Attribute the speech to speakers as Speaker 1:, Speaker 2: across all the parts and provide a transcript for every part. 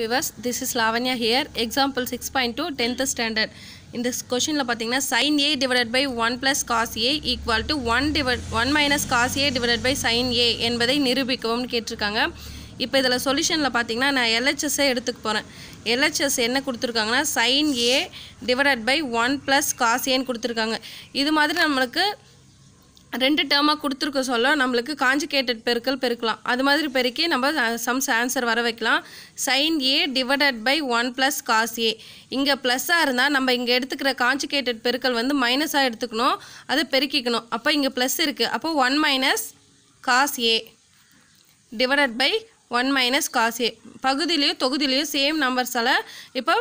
Speaker 1: viewers this is Lavanya here example six point two tenth standard இந்த கொஷினில் பார்த்தீங்கன்னா sine A divided by one plus cos A equal to one divide one minus cos A divided by sine A என்பதை நிரூபிக்கவும் கேட்டிருக்காங்க இப்போ இதில் சொல்யூஷனில் பார்த்தீங்கன்னா நான் எல்ஹெச்எஸ்ஸை எடுத்துக்க போகிறேன் எல்ஹெச்எஸ் என்ன கொடுத்துருக்காங்கன்னா sine A divided by one plus cos ஏன்னு கொடுத்துருக்காங்க இது மாதிரி நம்மளுக்கு ரெண்டு டேர்மாக கொடுத்துருக்க சொல்ல நம்மளுக்கு காஞ்சிகேட்டட் பெருக்கல் பெருக்கலாம் அது மாதிரி பெருக்கி நம்ம சம்ஸ் ஆன்சர் வர வைக்கலாம் sine A divided by one plus cos A இங்கே ப்ளஸ்ஸாக இருந்தால் நம்ம இங்கே எடுத்துக்கிற காஞ்சிகேட்டட் பெருக்கல் வந்து மைனஸாக எடுத்துக்கணும் அதை பெருக்கிக்கணும் அப்போ இங்கே ப்ளஸ் இருக்குது அப்போ one minus cos A divided by one minus cos A பகுதியிலையும் தொகுதியிலையும் சேம் நம்பர்ஸால் இப்போ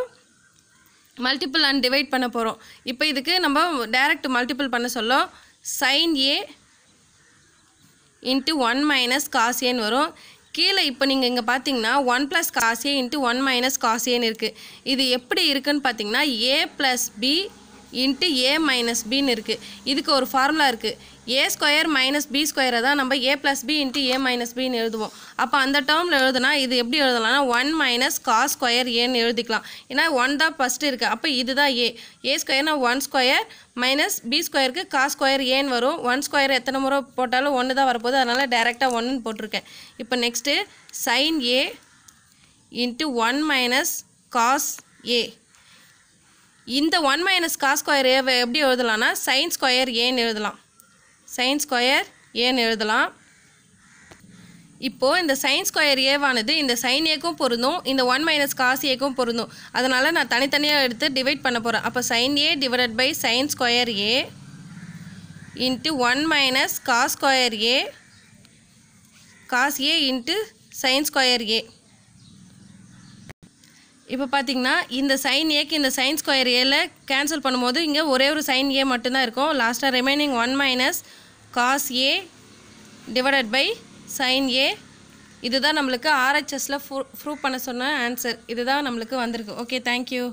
Speaker 1: மல்டிபிள் அண்ட் டிவைட் பண்ண போகிறோம் இப்போ இதுக்கு நம்ம டைரக்ட் மல்டிபிள் பண்ண சொல்லோம் sine A into one minus காசேன்னு வரும் கீழே இப்போ நீங்கள் இங்கே பார்த்தீங்கன்னா one plus cos A into one minus காசேன்னு இருக்குது இது எப்படி இருக்குதுன்னு பார்த்தீங்கன்னா A plus B into A minus பின்னு இருக்குது இதுக்கு ஒரு ஃபார்முலா இருக்குது ஏ ஸ்கொயர் மைனஸ் பி ஸ்கொயரை தான் நம்ம A plus B into A minus பின்னு எழுதுவோம் அப்போ அந்த டேர்மில் எழுதுனா இது எப்படி எழுதலாம்னா ஒன் மைனஸ் கா ஸ்கொயர் ஏன்னு எழுதிக்கலாம் ஏன்னா ஒன் தான் ஃபஸ்ட்டு இருக்குது அப்போ இதுதான் ஏ ஏ ஸ்கொயர்னா ஒன் ஸ்கொயர் மைனஸ் பி ஸ்கொயருக்கு கா ஸ்கொயர் ஏன்னு வரும் ஒன் ஸ்கொயர் எத்தனை முறை போட்டாலும் ஒன்று தான் வரப்போகுது அதனால் டேரெக்டாக ஒன்றுன்னு போட்டிருக்கேன் இப்போ next sine A into one minus cos A இந்த ஒன் மைனஸ் காஸ் ஸ்கொயர் ஏவை எப்படி எழுதலாம்னா சைன் ஸ்கொயர் ஏன்னு எழுதலாம் சைன் ஸ்கொயர் ஏன்னு எழுதலாம் இப்போது இந்த சைன் ஸ்கொயர் ஏவானது இந்த சைன் ஏக்கும் பொருந்தும் இந்த ஒன் மைனஸ் காஸ் ஏக்கும் பொருந்தும் அதனால் நான் தனித்தனியாக எடுத்து டிவைட் பண்ண போகிறேன் அப்போ sine A divided by sine square A into one minus cos square A cos A into sine square A இப்போ பார்த்தீங்கன்னா இந்த சைன் ஏக்கு இந்த சைன் ஸ்கொயர் ஏல கேன்சல் பண்ணும்போது இங்கே ஒரே ஒரு சைன் ஏ மட்டும்தான் இருக்கும் லாஸ்ட்டாக remaining one minus cos A divided by sine A இதுதான் நம்மளுக்கு ஆர்ஹெச்எஸில் ப்ரூவ் பண்ண சொன்ன ஆன்சர் இதுதான் நம்மளுக்கு வந்திருக்கு ஓகே தேங்க்யூ